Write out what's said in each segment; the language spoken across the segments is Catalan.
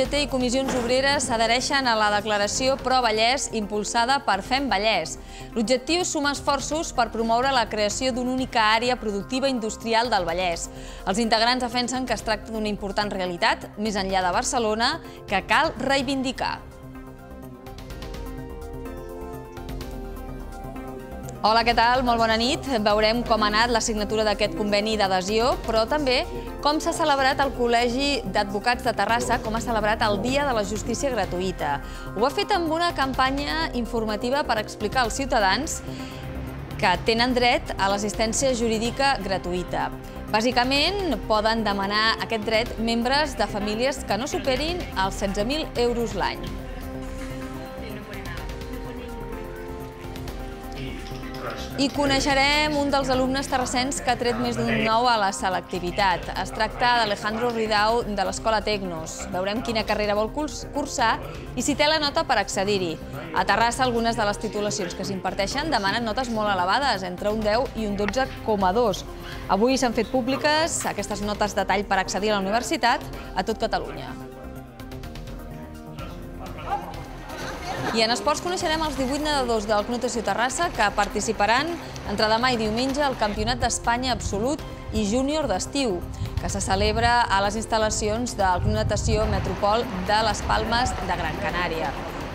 UGT i Comissions Obreres s'adhereixen a la declaració Pro-Vallès impulsada per Fem Vallès. L'objectiu és sumar esforços per promoure la creació d'una única àrea productiva industrial del Vallès. Els integrants defensen que es tracta d'una important realitat, més enllà de Barcelona, que cal reivindicar. Hola, què tal? Molt bona nit. Veurem com ha anat la signatura d'aquest conveni d'adhesió, però també com s'ha celebrat el Col·legi d'Advocats de Terrassa, com ha celebrat el Dia de la Justícia Gratuïta. Ho ha fet amb una campanya informativa per explicar als ciutadans que tenen dret a l'assistència jurídica gratuïta. Bàsicament, poden demanar aquest dret membres de famílies que no superin els 16.000 euros l'any. i coneixerem un dels alumnes terrassens que ha tret més d'un nou a la selectivitat. Es tracta d'Alejandro Ridau, de l'Escola Tecnos. Veurem quina carrera vol cursar i si té la nota per accedir-hi. A Terrassa, algunes de les titulacions que s'imparteixen demanen notes molt elevades, entre un 10 i un 12,2. Avui s'han fet públiques aquestes notes de tall per accedir a la universitat a tot Catalunya. I en esports coneixerem els 18 nedadors del Club Natació Terrassa que participaran entre demà i diumenge al Campionat d'Espanya Absolut i Júnior d'Estiu, que se celebra a les instal·lacions del Club Natació Metropol de les Palmes de Gran Canària.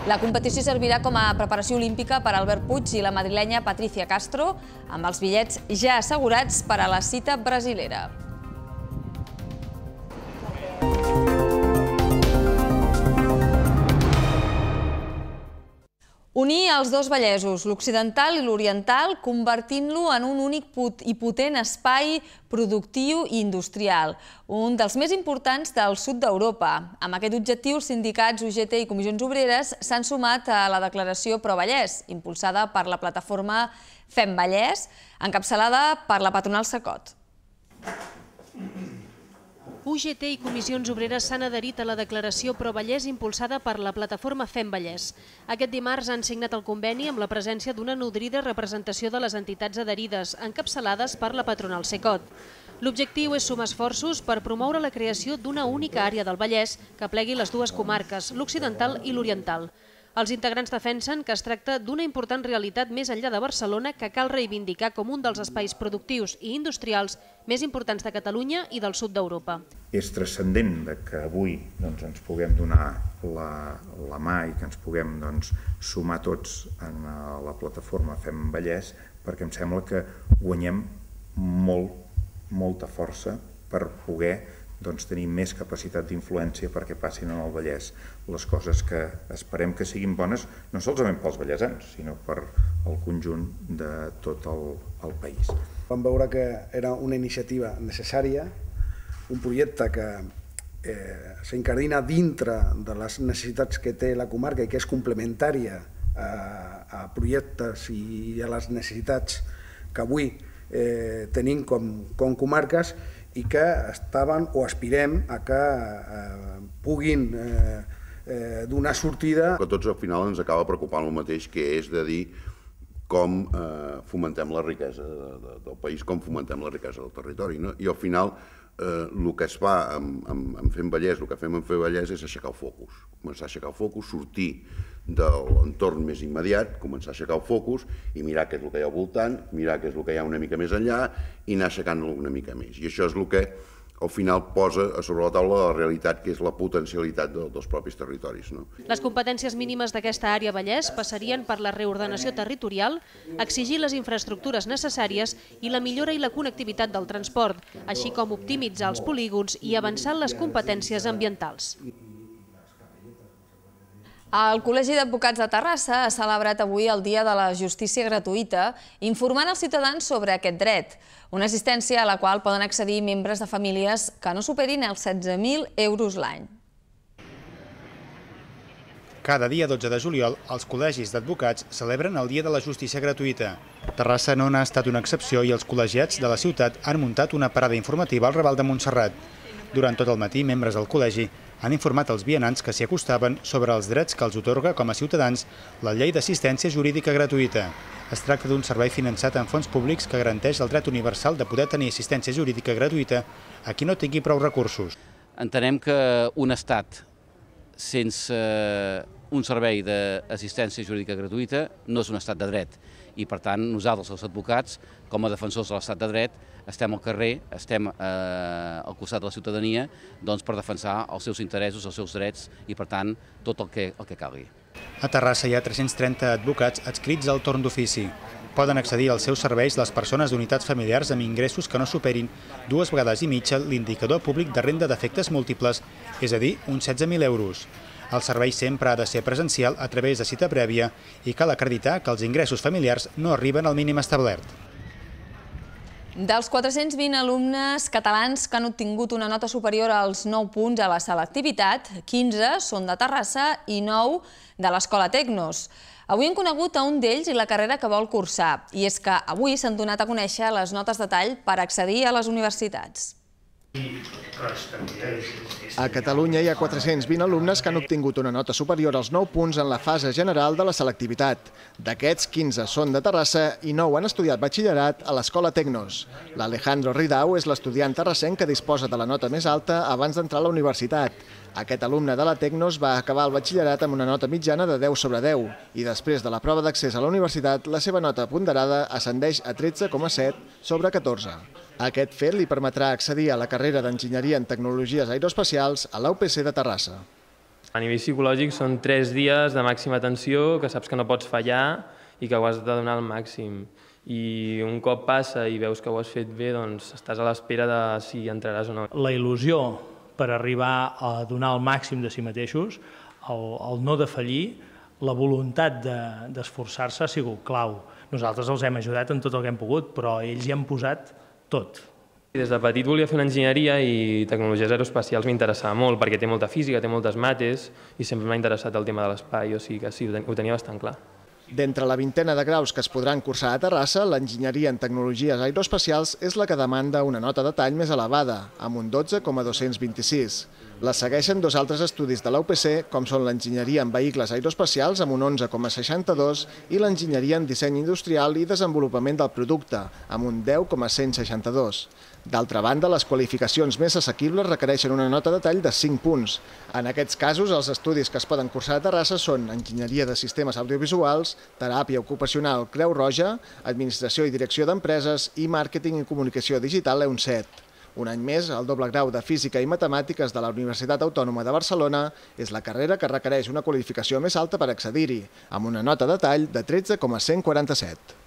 La competició servirà com a preparació olímpica per Albert Puig i la madrilenya Patricia Castro, amb els bitllets ja assegurats per a la cita brasilera. Unir els dos vellesos, l'occidental i l'oriental, convertint-lo en un únic i potent espai productiu i industrial, un dels més importants del sud d'Europa. Amb aquest objectiu, sindicats UGT i comissions obreres s'han sumat a la declaració Pro Vallès, impulsada per la plataforma Fem Vallès, encapçalada per la patronal Sacot. UGT i Comissions Obreres s'han adherit a la declaració Pro Vallès impulsada per la plataforma Fem Vallès. Aquest dimarts han signat el conveni amb la presència d'una nodrida representació de les entitats adherides, encapçalades per la patronal SECOT. L'objectiu és sumar esforços per promoure la creació d'una única àrea del Vallès que plegui les dues comarques, l'occidental i l'oriental. Els integrants defensen que es tracta d'una important realitat més enllà de Barcelona que cal reivindicar com un dels espais productius i industrials més importants de Catalunya i del sud d'Europa. És transcendent que avui doncs, ens puguem donar la, la mà i que ens puguem doncs, sumar tots en eh, la plataforma Fem Vallès perquè em sembla que guanyem molt, molta força per poder doncs, tenir més capacitat d'influència perquè passin en el Vallès les coses que esperem que siguin bones, no solament pels vallesans, sinó per el conjunt de tot el, el país. Vam veure que era una iniciativa necessària, un projecte que eh, s'incardina dintre de les necessitats que té la comarca i que és complementària a, a projectes i a les necessitats que avui eh, tenim com, com comarques, i que estaven o aspirem a que eh, puguin eh, eh, donar sortida. Que tots al final ens acaba preocupant el mateix, que és de dir com eh, fomentem la riquesa de, de, del país, com fomentem la riquesa del territori. No? I al final eh, el que es fa en, en, amb fent Vallès, el que fem en fer Vallès és aixecar el focus, començar a aixecar el focus, sortir de l'entorn més immediat, començar a aixecar el focus i mirar què és el que hi ha al voltant, mirar què és el que hi ha una mica més enllà i anar aixecant-lo una mica més. I això és el que al final posa a sobre la taula la realitat que és la potencialitat de, dels propis territoris. No? Les competències mínimes d'aquesta àrea Vallès passarien per la reordenació territorial, exigir les infraestructures necessàries i la millora i la connectivitat del transport, així com optimitzar els polígons i avançar les competències ambientals. El Col·legi d'Advocats de Terrassa ha celebrat avui el Dia de la Justícia Gratuïta, informant els ciutadans sobre aquest dret, una assistència a la qual poden accedir membres de famílies que no superin els 16.000 euros l'any. Cada dia 12 de juliol, els col·legis d'advocats celebren el Dia de la Justícia Gratuïta. Terrassa no n'ha estat una excepció i els col·legiats de la ciutat han muntat una parada informativa al Raval de Montserrat. Durant tot el matí, membres del col·legi han informat als vianants que s'hi acostaven sobre els drets que els otorga com a ciutadans la llei d'assistència jurídica gratuïta. Es tracta d'un servei finançat en fons públics que garanteix el dret universal de poder tenir assistència jurídica gratuïta a qui no tingui prou recursos. Entenem que un estat sense eh, un servei d'assistència jurídica gratuïta no és un estat de dret i, per tant, nosaltres, els advocats, com a defensors de l'estat de dret, estem al carrer, estem eh, al costat de la ciutadania doncs, per defensar els seus interessos, els seus drets i, per tant, tot el que, el que calgui. A Terrassa hi ha 330 advocats adscrits al torn d'ofici. Poden accedir als seus serveis les persones d'unitats familiars amb ingressos que no superin dues vegades i mitja l'indicador públic de renda d'efectes múltiples, és a dir, uns 16.000 euros. El servei sempre ha de ser presencial a través de cita prèvia i cal acreditar que els ingressos familiars no arriben al mínim establert. Dels 420 alumnes catalans que han obtingut una nota superior als 9 punts a la selectivitat, 15 són de Terrassa i 9 de l'Escola Tecnos. Avui hem conegut a un d'ells i la carrera que vol cursar, i és que avui s'han donat a conèixer les notes de tall per accedir a les universitats. A Catalunya hi ha 420 alumnes que han obtingut una nota superior als 9 punts en la fase general de la selectivitat. D'aquests, 15 són de Terrassa i 9 han estudiat batxillerat a l'Escola Tecnos. L'Alejandro Ridau és l'estudiant terrassenc que disposa de la nota més alta abans d'entrar a la universitat. Aquest alumne de la Tecnos va acabar el batxillerat amb una nota mitjana de 10 sobre 10 i després de la prova d'accés a la universitat, la seva nota ponderada ascendeix a 13,7 sobre 14. Aquest fet li permetrà accedir a la carrera d'Enginyeria en Tecnologies Aeroespacials a l'UPC de Terrassa. A nivell psicològic són tres dies de màxima tensió, que saps que no pots fallar i que ho has de donar al màxim. I un cop passa i veus que ho has fet bé, doncs estàs a l'espera de si entraràs o no. La il·lusió per arribar a donar el màxim de si mateixos, el, el no fallir, la voluntat d'esforçar-se de, ha sigut clau. Nosaltres els hem ajudat en tot el que hem pogut, però ells hi han posat tot. Des de petit volia fer una enginyeria i tecnologies aeroespacials m'interessava molt perquè té molta física, té moltes mates i sempre m'ha interessat el tema de l'espai, o sigui que sí, ho tenia bastant clar. D'entre la vintena de graus que es podran cursar a Terrassa, l'enginyeria en tecnologies aeroespacials és la que demanda una nota de tall més elevada, amb un 12,226. La segueixen dos altres estudis de l'UPC, com són l'enginyeria en vehicles aeroespacials amb un 11,62 i l'enginyeria en disseny industrial i desenvolupament del producte, amb un 10,162. D'altra banda, les qualificacions més assequibles requereixen una nota de tall de 5 punts. En aquests casos, els estudis que es poden cursar a Terrassa són Enginyeria de Sistemes Audiovisuals, Teràpia Ocupacional Creu Roja, Administració i Direcció d'Empreses i Màrqueting i Comunicació Digital EUN 7. Un any més, el doble grau de Física i Matemàtiques de la Universitat Autònoma de Barcelona és la carrera que requereix una qualificació més alta per accedir-hi, amb una nota de tall de 13,147.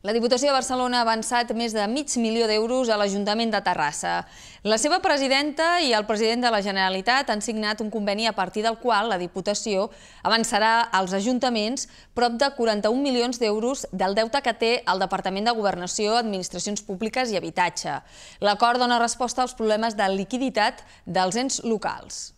La Diputació de Barcelona ha avançat més de mig milió d'euros a l'Ajuntament de Terrassa. La seva presidenta i el president de la Generalitat han signat un conveni a partir del qual la Diputació avançarà als ajuntaments prop de 41 milions d'euros del deute que té el Departament de Governació, Administracions Públiques i Habitatge. L'acord dona resposta als problemes de liquiditat dels ens locals.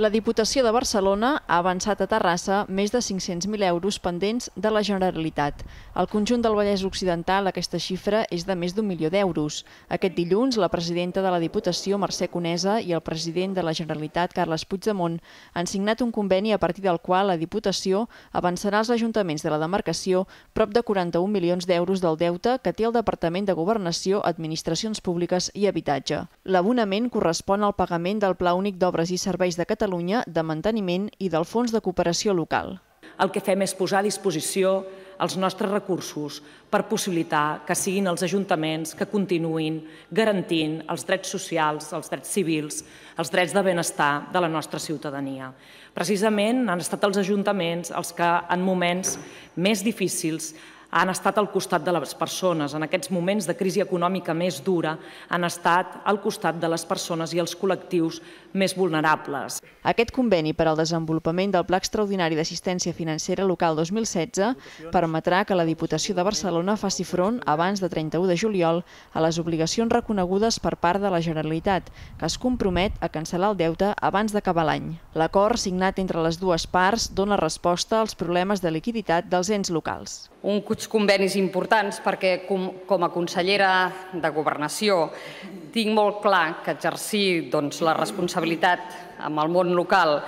La Diputació de Barcelona ha avançat a Terrassa més de 500.000 euros pendents de la Generalitat. Al conjunt del Vallès Occidental aquesta xifra és de més d'un milió d'euros. Aquest dilluns, la presidenta de la Diputació, Mercè Conesa, i el president de la Generalitat, Carles Puigdemont, han signat un conveni a partir del qual la Diputació avançarà als ajuntaments de la demarcació prop de 41 milions d'euros del deute que té el Departament de Governació, Administracions Públiques i Habitatge. L'abonament correspon al pagament del Pla Únic d'Obres i Serveis de Catalunya Catalunya de manteniment i del Fons de Cooperació Local. El que fem és posar a disposició els nostres recursos per possibilitar que siguin els ajuntaments que continuïn garantint els drets socials, els drets civils, els drets de benestar de la nostra ciutadania. Precisament han estat els ajuntaments els que en moments més difícils han estat al costat de les persones. En aquests moments de crisi econòmica més dura han estat al costat de les persones i els col·lectius més vulnerables. Aquest conveni per al desenvolupament del Pla Extraordinari d'Assistència Financera Local 2016 permetrà que la Diputació de Barcelona faci front abans de 31 de juliol a les obligacions reconegudes per part de la Generalitat, que es compromet a cancel·lar el deute abans d'acabar l'any. L'acord signat entre les dues parts dona resposta als problemes de liquiditat dels ens locals. Uns convenis importants perquè com a consellera de Governació tinc molt clar que exercir doncs, la responsabilitat amb el món local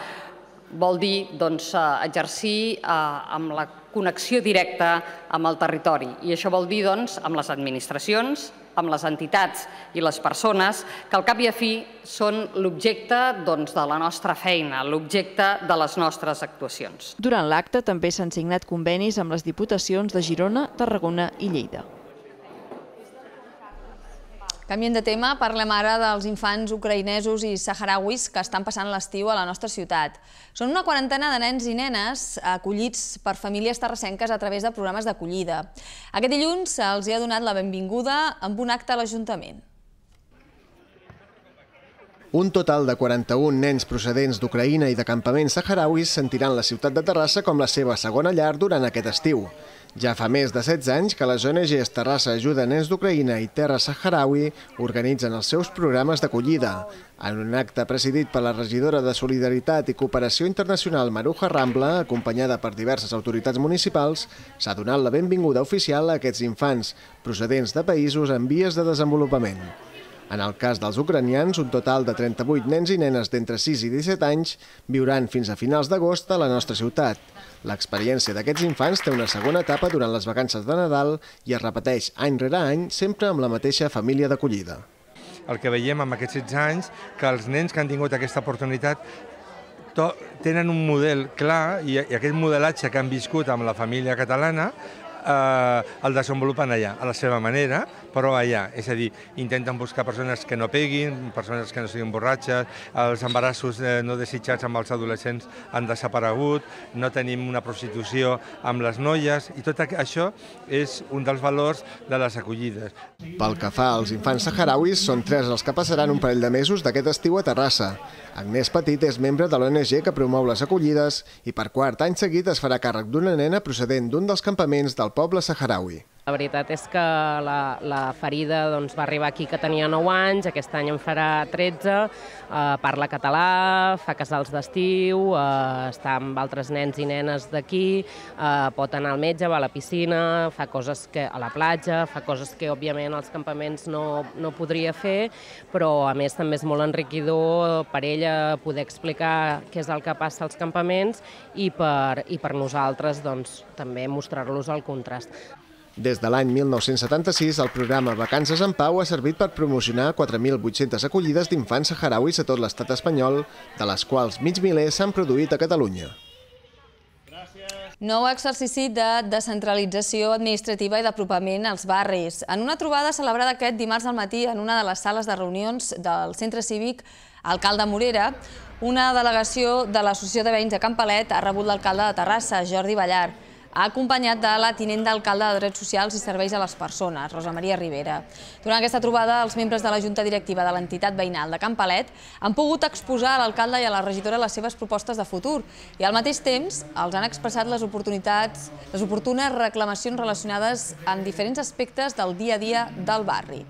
vol dir doncs, eh, exercir eh, amb la connexió directa amb el territori. I això vol dir doncs, amb les administracions, amb les entitats i les persones, que al cap i a fi són l'objecte doncs, de la nostra feina, l'objecte de les nostres actuacions. Durant l'acte també s'han signat convenis amb les diputacions de Girona, Tarragona i Lleida. Canviem de tema, parlem ara dels infants ucraïnesos i saharauis que estan passant l'estiu a la nostra ciutat. Són una quarantena de nens i nenes acollits per famílies terrasenques a través de programes d'acollida. Aquest dilluns els hi ha donat la benvinguda amb un acte a l'Ajuntament. Un total de 41 nens procedents d'Ucraïna i de campaments saharauis sentiran la ciutat de Terrassa com la seva segona llar durant aquest estiu. Ja fa més de 16 anys que les ONGs Terrassa Ajuda Nens d'Ucraïna i Terra Saharaui organitzen els seus programes d'acollida. En un acte presidit per la regidora de Solidaritat i Cooperació Internacional Maruja Rambla, acompanyada per diverses autoritats municipals, s'ha donat la benvinguda oficial a aquests infants procedents de països en vies de desenvolupament. En el cas dels ucranians, un total de 38 nens i nenes d'entre 6 i 17 anys viuran fins a finals d'agost a la nostra ciutat. L'experiència d'aquests infants té una segona etapa durant les vacances de Nadal i es repeteix any rere any sempre amb la mateixa família d'acollida. El que veiem amb aquests 16 anys, que els nens que han tingut aquesta oportunitat tenen un model clar i aquest modelatge que han viscut amb la família catalana eh, el desenvolupen allà, a la seva manera, però allà. És a dir, intenten buscar persones que no peguin, persones que no siguin borratxes, els embarassos eh, no desitjats amb els adolescents han desaparegut, no tenim una prostitució amb les noies, i tot això és un dels valors de les acollides. Pel que fa als infants saharauis, són tres els que passaran un parell de mesos d'aquest estiu a Terrassa. Agnès Petit és membre de l'ONG que promou les acollides i per quart any seguit es farà càrrec d'una nena procedent d'un dels campaments del poble saharaui. La veritat és que la, la ferida doncs, va arribar aquí que tenia 9 anys, aquest any en farà 13, eh, parla català, fa casals d'estiu, eh, està amb altres nens i nenes d'aquí, eh, pot anar al metge, va a la piscina, fa coses que a la platja, fa coses que òbviament als campaments no, no podria fer, però a més també és molt enriquidor per ella poder explicar què és el que passa als campaments i per, i per nosaltres doncs, també mostrar-los el contrast. Des de l'any 1976, el programa Vacances en Pau ha servit per promocionar 4.800 acollides d'infants saharauis a tot l'estat espanyol, de les quals mig miler s'han produït a Catalunya. Nou exercici de descentralització administrativa i d'apropament als barris. En una trobada celebrada aquest dimarts al matí en una de les sales de reunions del centre cívic Alcalde Morera, una delegació de l'Associació de Veïns de Campalet ha rebut l'alcalde de Terrassa, Jordi Ballart acompanyat de la tinent d'alcalde de Drets Socials i Serveis a les Persones, Rosa Maria Rivera. Durant aquesta trobada, els membres de la Junta Directiva de l'entitat veïnal de Can Palet han pogut exposar a l'alcalde i a la regidora les seves propostes de futur i al mateix temps els han expressat les oportunitats, les oportunes reclamacions relacionades amb diferents aspectes del dia a dia del barri.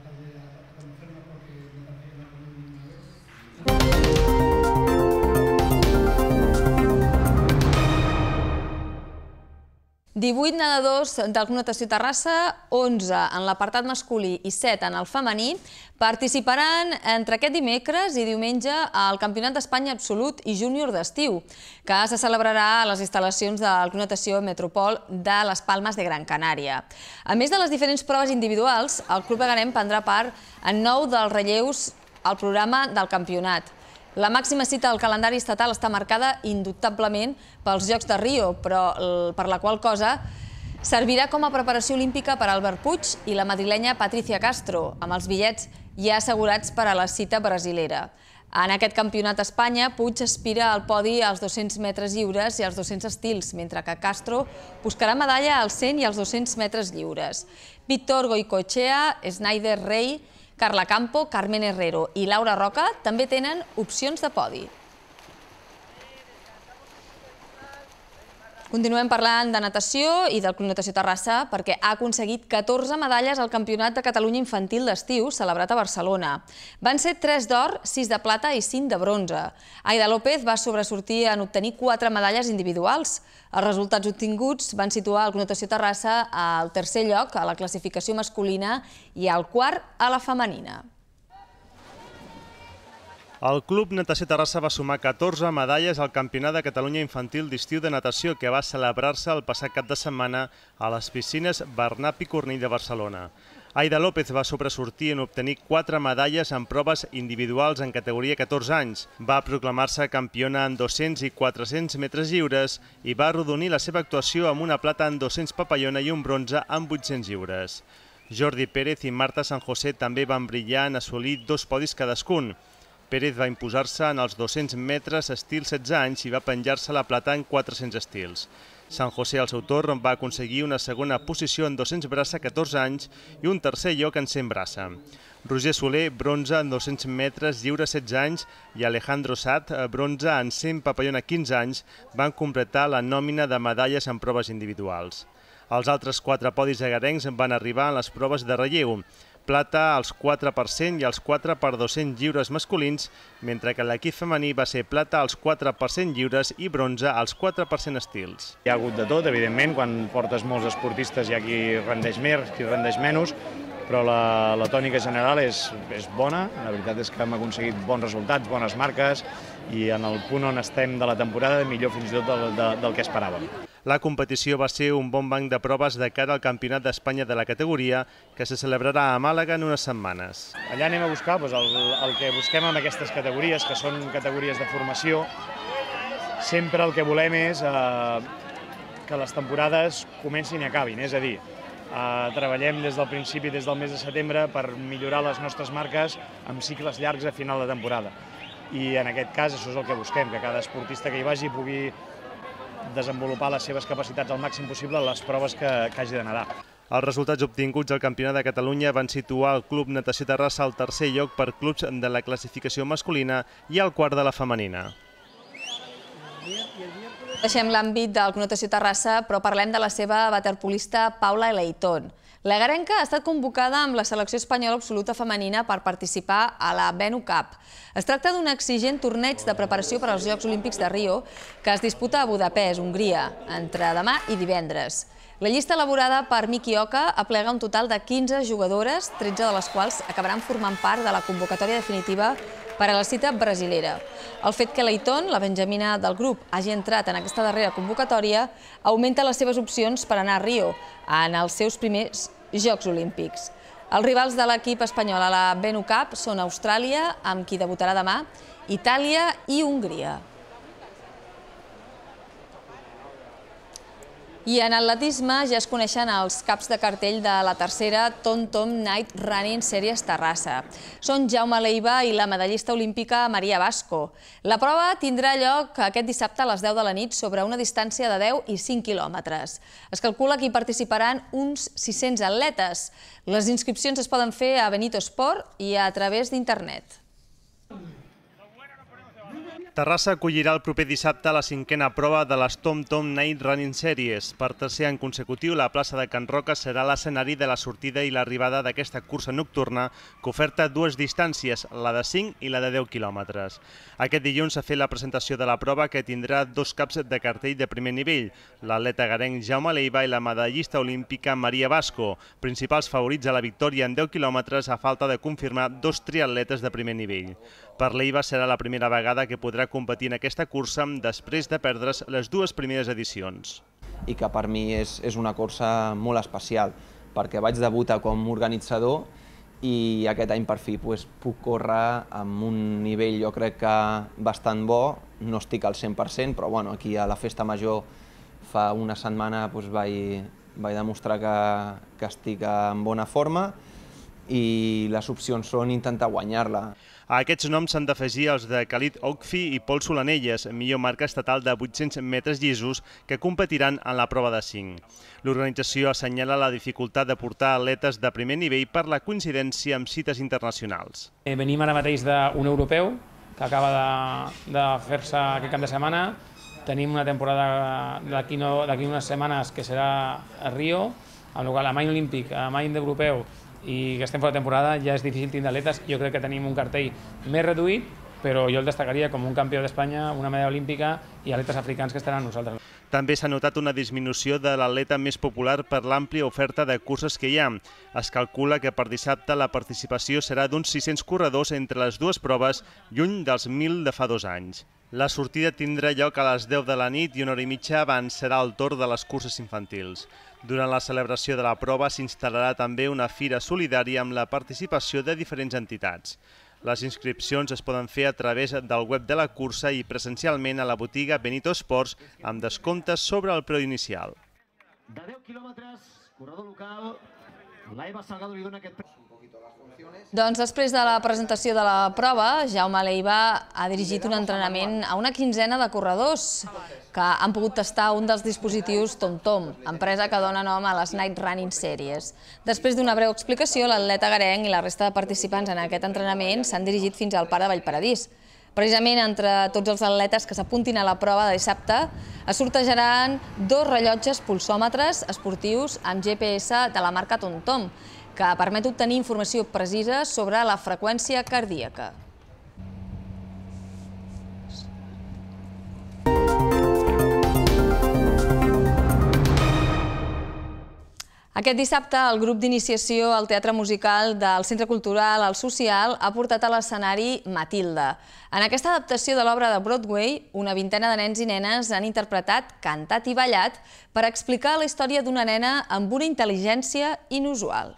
18 nedadors del Club Natació Terrassa, 11 en l'apartat masculí i 7 en el femení, participaran entre aquest dimecres i diumenge al Campionat d'Espanya Absolut i Júnior d'Estiu, que se celebrarà a les instal·lacions del Club Natació Metropol de les Palmes de Gran Canària. A més de les diferents proves individuals, el Club Agarem prendrà part en nou dels relleus al programa del campionat. La màxima cita del calendari estatal està marcada indubtablement pels Jocs de Rio, però per la qual cosa servirà com a preparació olímpica per Albert Puig i la madrilenya Patricia Castro, amb els bitllets ja assegurats per a la cita brasilera. En aquest campionat a Espanya, Puig aspira al podi als 200 metres lliures i als 200 estils, mentre que Castro buscarà medalla als 100 i als 200 metres lliures. Víctor Goicoechea, Snyder Rey, Carla Campo, Carmen Herrero i Laura Roca també tenen opcions de podi. Continuem parlant de natació i del Club Natació Terrassa perquè ha aconseguit 14 medalles al Campionat de Catalunya Infantil d'Estiu celebrat a Barcelona. Van ser 3 d'or, 6 de plata i 5 de bronze. Aida López va sobresortir en obtenir 4 medalles individuals. Els resultats obtinguts van situar el Club Natació Terrassa al tercer lloc a la classificació masculina i al quart a la femenina. El Club Natació Terrassa va sumar 14 medalles al Campionat de Catalunya Infantil d'Estiu de Natació que va celebrar-se el passat cap de setmana a les piscines Bernat Picornell de Barcelona. Aida López va sobresortir en obtenir 4 medalles en proves individuals en categoria 14 anys. Va proclamar-se campiona en 200 i 400 metres lliures i va arrodonir la seva actuació amb una plata en 200 papallona i un bronze en 800 lliures. Jordi Pérez i Marta San José també van brillar en assolir dos podis cadascun. Pérez va imposar-se en els 200 metres estil 16 anys i va penjar-se la plata en 400 estils. San José, al seu torn, va aconseguir una segona posició en 200 braça 14 anys i un tercer lloc en 100 braça. Roger Soler, bronze en 200 metres lliure 16 anys i Alejandro Sat, eh, bronze en 100 papallona 15 anys, van completar la nòmina de medalles en proves individuals. Els altres quatre podis agarencs van arribar en les proves de relleu plata als 4 per 100 i als 4 per 200 lliures masculins, mentre que l'equip femení va ser plata als 4 per 100 lliures i bronze als 4 per 100 estils. Hi ha hagut de tot, evidentment, quan portes molts esportistes hi ha qui rendeix més, qui rendeix menys, però la, la tònica general és, és bona, la veritat és que hem aconseguit bons resultats, bones marques, i en el punt on estem de la temporada millor fins i tot del, del, del que esperàvem. La competició va ser un bon banc de proves de cara al Campionat d'Espanya de la categoria, que se celebrarà a Màlaga en unes setmanes. Allà anem a buscar doncs, el, el que busquem en aquestes categories, que són categories de formació. Sempre el que volem és eh, que les temporades comencin i acabin, és a dir, eh, treballem des del principi, des del mes de setembre, per millorar les nostres marques amb cicles llargs a final de temporada. I en aquest cas això és el que busquem, que cada esportista que hi vagi pugui desenvolupar les seves capacitats al màxim possible a les proves que, que hagi de nedar. Els resultats obtinguts al Campionat de Catalunya van situar el Club Natació Terrassa al tercer lloc per clubs de la classificació masculina i al quart de la femenina. Deixem l'àmbit del Club Natació Terrassa, però parlem de la seva waterpolista Paula Leiton. La Garenca ha estat convocada amb la selecció espanyola absoluta femenina per participar a la Benu Cup. Es tracta d'un exigent torneig de preparació per als Jocs Olímpics de Rio que es disputa a Budapest, Hongria, entre demà i divendres. La llista elaborada per Miki Oca aplega un total de 15 jugadores, 13 de les quals acabaran formant part de la convocatòria definitiva per a la cita brasilera. El fet que l'Eiton, la benjamina del grup, hagi entrat en aquesta darrera convocatòria augmenta les seves opcions per anar a Rio, en els seus primers Jocs Olímpics. Els rivals de l'equip espanyol a la Benu Cup són Austràlia, amb qui debutarà demà, Itàlia i Hongria. I en atletisme ja es coneixen els caps de cartell de la tercera Tom Tom Night Running Series Terrassa. Són Jaume Leiva i la medallista olímpica Maria Vasco. La prova tindrà lloc aquest dissabte a les 10 de la nit sobre una distància de 10 i 5 quilòmetres. Es calcula que hi participaran uns 600 atletes. Les inscripcions es poden fer a Benito Sport i a través d'internet. Terrassa acollirà el proper dissabte la cinquena prova de les Tom Tom Night Running Series. Per tercer any consecutiu, la plaça de Can Roca serà l'escenari de la sortida i l'arribada d'aquesta cursa nocturna que oferta dues distàncies, la de 5 i la de 10 quilòmetres. Aquest dilluns s'ha fet la presentació de la prova que tindrà dos caps de cartell de primer nivell, l'atleta garenc Jaume Leiva i la medallista olímpica Maria Vasco, principals favorits a la victòria en 10 quilòmetres a falta de confirmar dos triatletes de primer nivell. Per Leiva serà la primera vegada que podrà podrà competir en aquesta cursa després de perdre's les dues primeres edicions. I que per mi és, és una cursa molt especial, perquè vaig debutar com organitzador i aquest any per fi pues, puc córrer amb un nivell jo crec que bastant bo, no estic al 100%, però bueno, aquí a la festa major fa una setmana pues, vaig, vaig demostrar que, que estic en bona forma i les opcions són intentar guanyar-la. A aquests noms s'han d'afegir els de Khalid Okfi i Pol Solanelles, millor marca estatal de 800 metres llisos, que competiran en la prova de 5. L'organització assenyala la dificultat de portar atletes de primer nivell per la coincidència amb cites internacionals. Eh, venim ara mateix d'un europeu que acaba de, de fer-se aquest cap de setmana, tenim una temporada d'aquí no, unes setmanes que serà a Rio, amb la qual a l'any olímpic, a l'any d'europeu, i que estem fora de temporada ja és difícil tindre atletes. Jo crec que tenim un cartell més reduït, però jo el destacaria com un campió d'Espanya, una medalla olímpica i atletes africans que estaran amb nosaltres. També s'ha notat una disminució de l'atleta més popular per l'àmplia oferta de curses que hi ha. Es calcula que per dissabte la participació serà d'uns 600 corredors entre les dues proves, lluny dels 1.000 de fa dos anys. La sortida tindrà lloc a les 10 de la nit i una hora i mitja abans serà el torn de les curses infantils. Durant la celebració de la prova s'instal·larà també una fira solidària amb la participació de diferents entitats. Les inscripcions es poden fer a través del web de la cursa i presencialment a la botiga Benito Sports amb descomptes sobre el preu inicial. De 10 quilòmetres, corredor local, l'Aiva Salgado li dona aquest preu. Doncs després de la presentació de la prova, Jaume Leiva ha dirigit un entrenament a una quinzena de corredors que han pogut tastar un dels dispositius TomTom, empresa que dona nom a les Night Running Series. Després d'una breu explicació, l'atleta Garenc i la resta de participants en aquest entrenament s'han dirigit fins al Parc de Vallparadís. Precisament entre tots els atletes que s'apuntin a la prova de dissabte es sortejaran dos rellotges pulsòmetres esportius amb GPS de la marca TomTom, -tom, que permet obtenir informació precisa sobre la freqüència cardíaca. Aquest dissabte, el grup d'iniciació al Teatre Musical del Centre Cultural El Social ha portat a l'escenari Matilda. En aquesta adaptació de l'obra de Broadway, una vintena de nens i nenes han interpretat, cantat i ballat per explicar la història d'una nena amb una intel·ligència inusual.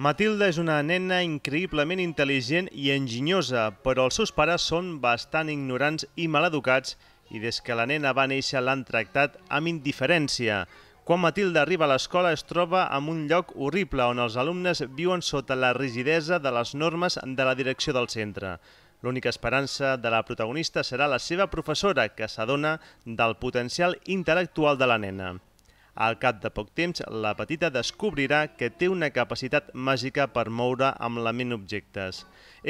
Matilda és una nena increïblement intel·ligent i enginyosa, però els seus pares són bastant ignorants i maleducats i des que la nena va néixer l'han tractat amb indiferència. Quan Matilda arriba a l'escola es troba en un lloc horrible on els alumnes viuen sota la rigidesa de les normes de la direcció del centre. L'única esperança de la protagonista serà la seva professora, que s'adona del potencial intel·lectual de la nena. Al cap de poc temps, la petita descobrirà que té una capacitat màgica per moure amb la ment objectes.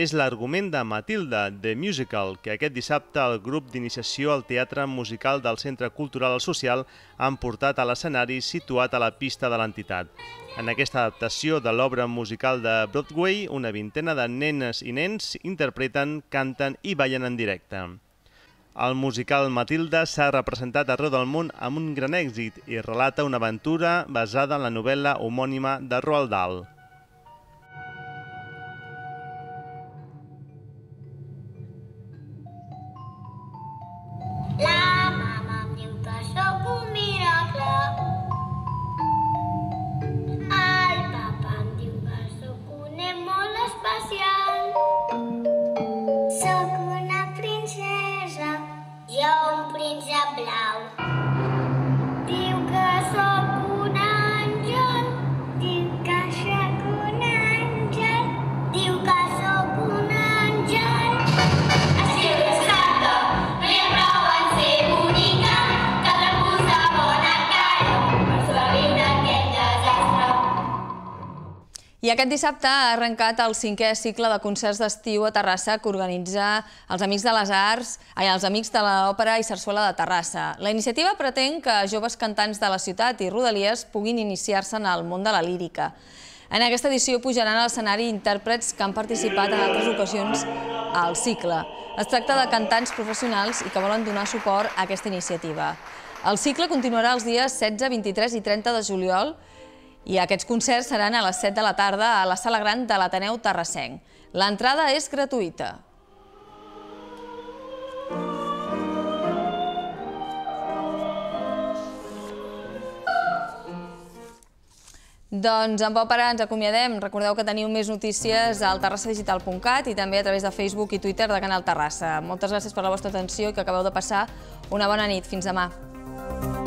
És l'argument de Matilda, The Musical, que aquest dissabte el grup d'iniciació al Teatre Musical del Centre Cultural Social han portat a l'escenari situat a la pista de l'entitat. En aquesta adaptació de l'obra musical de Broadway, una vintena de nenes i nens interpreten, canten i ballen en directe. El musical Matilda s'ha representat arreu del món amb un gran èxit i relata una aventura basada en la novel·la homònima de Roald Dahl. La diu que un diu que un nen molt especial. Sóc aquest dissabte ha arrencat el cinquè cicle de concerts d'estiu a Terrassa que organitza els Amics de les Arts, ai, els Amics de l'Òpera i Sarsuela de Terrassa. La iniciativa pretén que joves cantants de la ciutat i rodalies puguin iniciar-se en el món de la lírica. En aquesta edició pujaran a l'escenari intèrprets que han participat en altres ocasions al cicle. Es tracta de cantants professionals i que volen donar suport a aquesta iniciativa. El cicle continuarà els dies 16, 23 i 30 de juliol i aquests concerts seran a les 7 de la tarda a la Sala Gran de l'Ateneu Terrassenc. L'entrada és gratuïta. Doncs amb Òpera ens acomiadem. Recordeu que teniu més notícies al terrassadigital.cat i també a través de Facebook i Twitter de Canal Terrassa. Moltes gràcies per la vostra atenció i que acabeu de passar una bona nit. Fins demà.